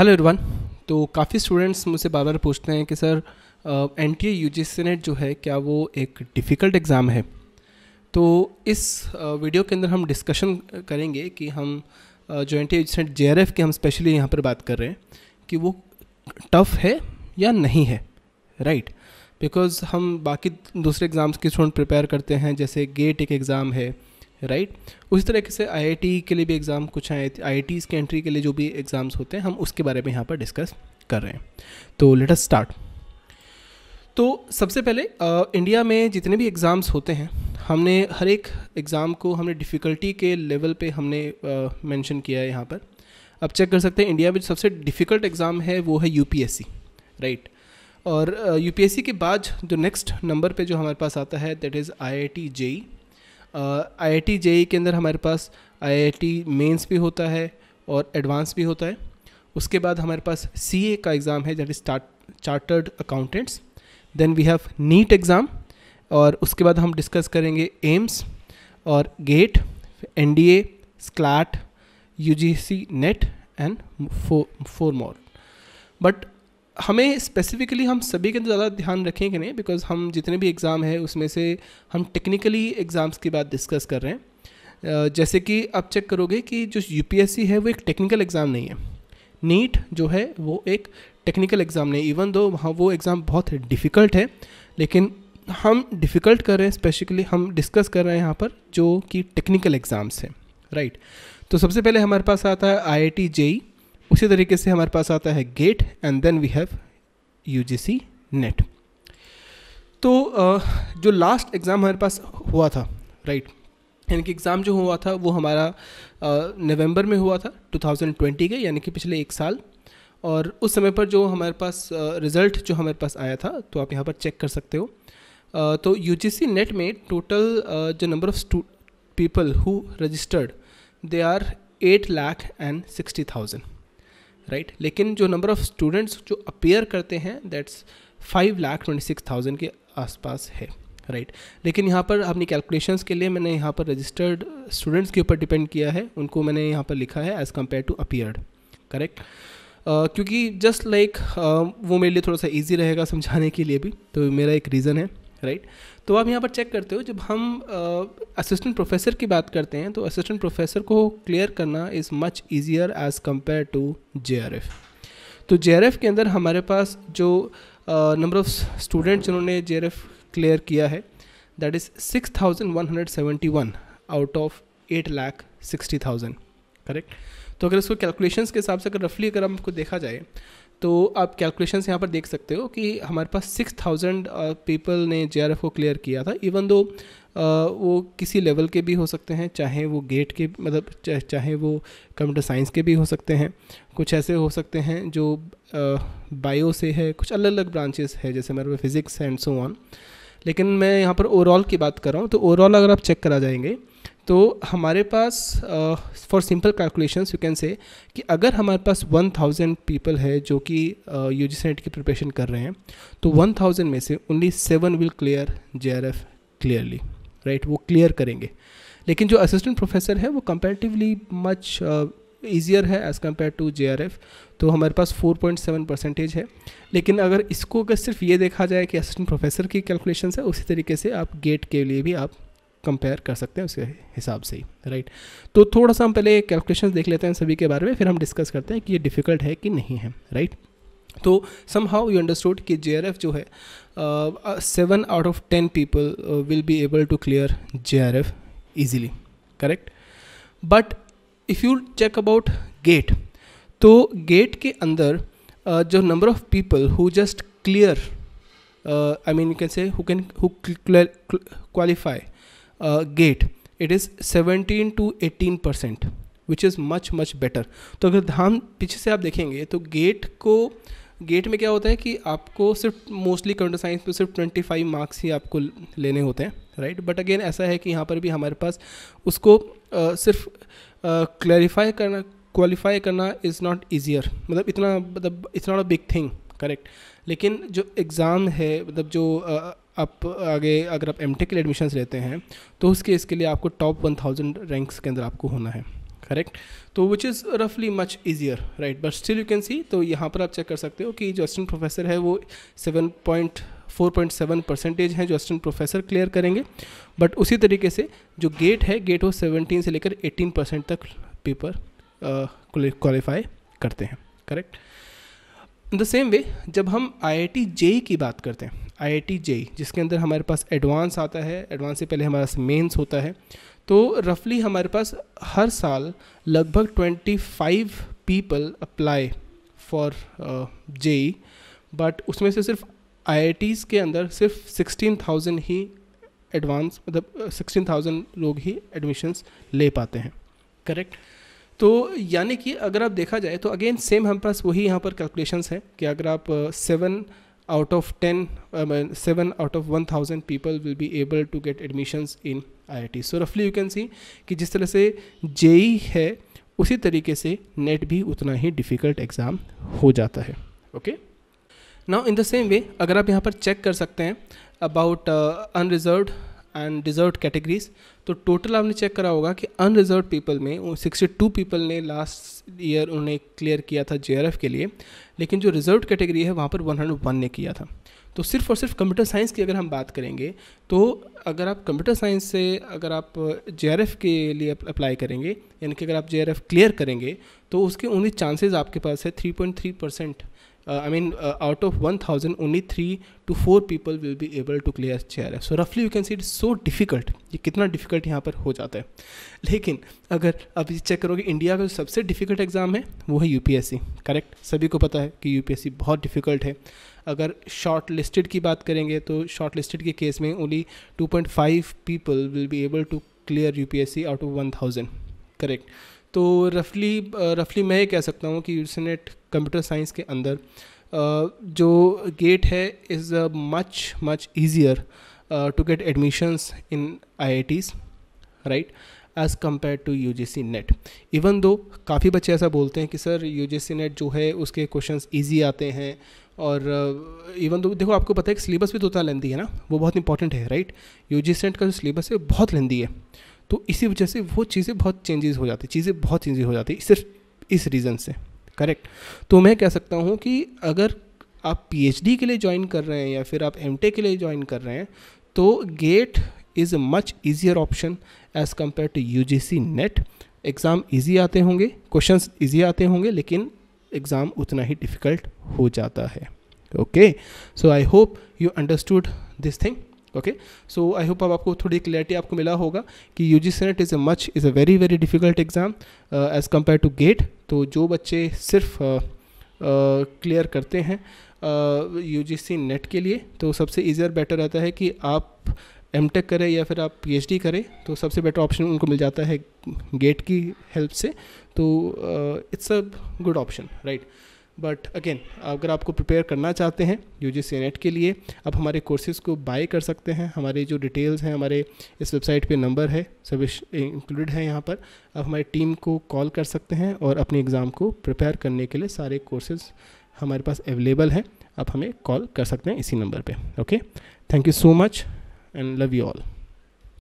Hello everyone तो काफ़ी students मुझसे बार बार पूछते हैं कि sir N T U G NET जो है क्या वो एक डिफ़िकल्ट एग्ज़ाम है तो इस वीडियो के अंदर हम डिस्कशन करेंगे कि हम जो N T U G J R F की हम स्पेशली यहाँ पर बात कर रहे हैं कि वो टफ़ है या नहीं है राइट right? बिकॉज़ हम बाकी दूसरे एग्ज़ाम्स के स्टूडेंट प्रिपेयर करते हैं जैसे गेट एक एग्ज़ाम है राइट उसी तरीके से आई के लिए भी एग्ज़ाम कुछ आए आई के एंट्री के लिए जो भी एग्ज़ाम्स होते हैं हम उसके बारे में यहाँ पर डिस्कस कर रहे हैं तो लेट अस स्टार्ट तो सबसे पहले आ, इंडिया में जितने भी एग्ज़ाम्स होते हैं हमने हर एक एग्ज़ाम को हमने डिफ़िकल्टी के लेवल पे हमने मेंशन किया है यहाँ पर आप चेक कर सकते हैं इंडिया में जो सबसे डिफ़िकल्ट एग्ज़ाम है वो है यूपीएससी राइट और यूपीएससी के बाद जो नेक्स्ट नंबर पे जो हमारे पास आता है that is I I T JEE I I T JEE के अंदर हमारे पास आई आई टी मेन्स भी होता है और एडवांस भी होता है उसके बाद हमारे पास सी ए का एग्ज़ाम है that is chartered accountants then we have NEET exam और उसके बाद हम डिस्कस करेंगे एम्स और GATE N D A CLAT U G C NET and for more but हमें स्पेसिफिकली हम सभी के अंदर ज़्यादा ध्यान रखें कि नहीं बिकॉज हम जितने भी एग्ज़ाम है उसमें से हम टेक्निकली एग्ज़ाम्स की बात डिस्कस कर रहे हैं जैसे कि आप चेक करोगे कि जो यू है वो एक टेक्निकल एग्ज़ाम नहीं है नीट जो है वो एक टेक्निकल एग्ज़ाम नहीं इवन दो वहाँ वो एग्ज़ाम बहुत डिफ़िकल्ट है लेकिन हम डिफ़िकल्ट कर रहे हैं स्पेसिकली हम डिस्कस कर रहे हैं यहाँ पर जो कि टेक्निकल एग्ज़ाम्स हैं राइट तो सबसे पहले हमारे पास आता है आई आई टी जेई उसी तरीके से हमारे पास आता है GATE and then we have U NET तो जो लास्ट एग्ज़ाम हमारे पास हुआ था राइट यानी कि एग्ज़ाम जो हुआ था वो हमारा नवंबर में हुआ था 2020 के यानी कि पिछले एक साल और उस समय पर जो हमारे पास रिज़ल्ट जो हमारे पास आया था तो आप यहाँ पर चेक कर सकते हो तो यू नेट में टोटल जो number of people who registered they are eight lakh and sixty thousand right right? लेकिन जो नंबर ऑफ स्टूडेंट्स जो अपेयर करते हैं that's five lakh twenty six thousand के आसपास है राइट right. लेकिन यहाँ पर अपनी कैलकुलेशंस के लिए मैंने यहाँ पर रजिस्टर्ड स्टूडेंट्स के ऊपर डिपेंड किया है उनको मैंने यहाँ पर लिखा है as compare to appeared correct क्योंकि जस्ट लाइक like, uh, वो मेरे लिए थोड़ा सा ईजी रहेगा समझाने के लिए भी तो मेरा एक रीज़न है राइट तो आप यहाँ पर चेक करते हो जब हम असिस्टेंट प्रोफेसर की बात करते हैं तो असिस्टेंट प्रोफेसर को क्लियर करना is much easier as compare to J तो जे के अंदर हमारे पास जो नंबर ऑफ स्टूडेंट जिन्होंने जे क्लियर किया है that is six thousand one hundred seventy one out of eight lakh sixty thousand correct तो अगर इसको कैलकुलेशंस के हिसाब से अगर रफली अगर हमको देखा जाए तो आप कैलकुलेशंस यहाँ पर देख सकते हो कि हमारे पास सिक्स थाउजेंड पीपल ने जे को क्लियर किया था इवन दो वो किसी लेवल के भी हो सकते हैं चाहे वो गेट के मतलब चा, चाहे वो कंप्यूटर साइंस के भी हो सकते हैं कुछ ऐसे हो सकते हैं जो बायो से है कुछ अलग अलग ब्रांचेस है जैसे मेरे फिज़िक्स एंड सो ऑन लेकिन मैं यहाँ पर ओवरऑल की बात कर रहा हूँ तो ओवरऑल अगर आप चेक करा जाएंगे तो हमारे पास for simple calculation you can say कि अगर हमारे पास 1000 पीपल है जो कि यू जी नेट की प्रिपरेशन कर रहे हैं तो 1000 में से only seven will clear J R F clearly right वो क्लियर करेंगे लेकिन जो असिस्टेंट प्रोफेसर है वो कंपेरेटिवली मच ईजियर है as compare to J R F तो हमारे पास 4.7 परसेंटेज है लेकिन अगर इसको अगर सिर्फ ये देखा जाए कि असिस्टेंट प्रोफेसर की कैलकुलेशन है उसी तरीके से आप गेट के लिए भी आप कंपेयर कर सकते हैं उसके हिसाब से ही राइट तो थोड़ा सा हम पहले कैलकुलेशन देख लेते हैं सभी के बारे में फिर हम डिस्कस करते हैं कि ये डिफ़िकल्ट है कि नहीं है राइट तो सम हाउ यू अंडरस्टूड कि जे जो है seven out of ten people will be able to clear J R F easily correct but if you check about GATE तो गेट के अंदर uh, जो number of people who just clear I mean you can say who can who qualify uh, gate it is 17 to 18 percent which is much much better तो अगर धाम पीछे से आप देखेंगे तो गेट को गेट में क्या होता है कि आपको सिर्फ मोस्टली कंप्यूटर साइंस में सिर्फ 25 मार्क्स ही आपको लेने होते हैं राइट बट अगेन ऐसा है कि यहाँ पर भी हमारे पास उसको आ, uh, सिर्फ क्लैरिफाई uh, करना क्वालिफाई करना इज़ नॉट ईजियर मतलब इतना मतलब it's not a big thing correct लेकिन जो एग्ज़ाम है मतलब जो uh, आप आगे अगर आप एम e के लिए एडमिशन्स लेते हैं तो उस केस के लिए आपको टॉप वन थाउजेंड रैंक्स के अंदर आपको होना है करेक्ट तो विच इज़ रफली much easier right but still you can see तो यहाँ पर आप चेक कर सकते हो कि जो असिस्टेंट प्रोफेसर है वो seven point four point seven percentage हैं जो असिस्टेंट प्रोफेसर क्लियर करेंगे बट उसी तरीके से जो गेट है गेट वो सेवनटीन से लेकर एटीन परसेंट तक पेपर क्वालिफाई करते हैं correct in the same way जब हम आई आई टी जेई की बात करते हैं आई आई टी जेई जिसके अंदर हमारे पास एडवांस आता है एडवांस से पहले हमारे पास मेन्स होता है तो रफली हमारे पास हर साल लगभग twenty five people apply for JEE but उसमें से सिर्फ आई के अंदर सिर्फ सिक्सटीन थाउजेंड ही एडवांस मतलब सिक्सटीन uh, थाउजेंड लोग ही एडमिशन्स ले पाते हैं करेक्ट तो यानी कि अगर आप देखा जाए तो अगेन सेम हम पास वही यहाँ पर कैलकुलेशंस है कि अगर आप seven out seven out of one thousand people will be able to get to in I I T so रफली यू कैन सी कि जिस तरह से जेई e है उसी तरीके से नेट भी उतना ही डिफ़िकल्ट एग्ज़ाम हो जाता है okay now in the same way अगर आप यहाँ पर चेक कर सकते हैं about unreserved and reserved categories तो टोटल आपने चेक करा होगा कि अनरिजर्व पीपल में 62 पीपल ने लास्ट ईयर उन्हें क्लियर किया था जे के लिए लेकिन जो रिजर्व कैटेगरी है वहाँ पर वन ने किया था तो सिर्फ और सिर्फ कंप्यूटर साइंस की अगर हम बात करेंगे तो अगर आप कंप्यूटर साइंस से अगर आप जे के लिए अप्लाई करेंगे यानी कि अगर आप जे क्लियर करेंगे तो उसके ओनली चांसेज आपके पास है 3.3 percent I mean out of one thousand only three two four people will be able to clear chair so रफली you can see it so difficult ये कितना डिफिकल्ट यहाँ पर हो जाता है लेकिन अगर आप ये चेक करोगे इंडिया का जो सबसे डिफिकल्ट एग्ज़ाम है वो है यूपीएससी करेक्ट सभी को पता है कि यूपीएससी बहुत डिफिकल्ट है अगर शॉर्ट लिस्टेड की बात करेंगे तो शॉर्ट लिस्टेड के केस में only 2.5 people will be able to clear UPSC out of 1000 correct तो रफली रफली मैं ये कह सकता हूँ कि यूसनेट कंप्यूटर साइंस के अंदर जो गेट है is much much easier to get admissions in I right as compare to U G C NET even though काफ़ी बच्चे ऐसा बोलते हैं कि sir U G C NET जो है उसके क्वेश्चन ईजी आते हैं और इवन दो देखो आपको पता है कि सिलेबस भी तो उतना लेंदी है ना वो बहुत इंपॉर्टेंट है right U G C NET का जो सिलेबस है बहुत लेंदी है तो इसी वजह से वो चीज़ें बहुत चेंजेस हो जाती चीज़ें बहुत चेंजेस हो जाती सिर्फ इस रीज़न से करेक्ट तो मैं कह सकता हूँ कि अगर आप पीएचडी के लिए ज्वाइन कर रहे हैं या फिर आप एम के लिए ज्वाइन कर रहे हैं तो GATE is much easier option as compare to U NET exam easy आते होंगे क्वेश्चन ईजी आते होंगे लेकिन एग्ज़ाम उतना ही डिफ़िकल्ट हो जाता है okay so I hope you understood this thing okay so I hope अब आपको थोड़ी क्लैरिटी आपको मिला होगा कि U G C NET is a much is a very very difficult exam as compare to GATE तो जो बच्चे सिर्फ क्लियर uh, uh करते हैं यू जी सी नेट के लिए तो सबसे ईजियर बेटर रहता है कि आप एम टेक करें या फिर आप पी एच डी करें तो सबसे बेटर ऑप्शन उनको मिल जाता है गेट की हेल्प से तो it's a good option right but again अगर आपको प्रिपेयर करना चाहते हैं यू जी नेट के लिए आप हमारे कोर्सेज को बाय कर सकते हैं हमारे जो डिटेल्स हैं हमारे इस वेबसाइट पे नंबर है सब इंक्लूडेड है यहाँ पर आप हमारी टीम को कॉल कर सकते हैं और अपने एग्ज़ाम को प्रिपेयर करने के लिए सारे कोर्सेज हमारे पास अवेलेबल हैं आप हमें कॉल कर सकते हैं इसी नंबर पर okay thank you so much and love you all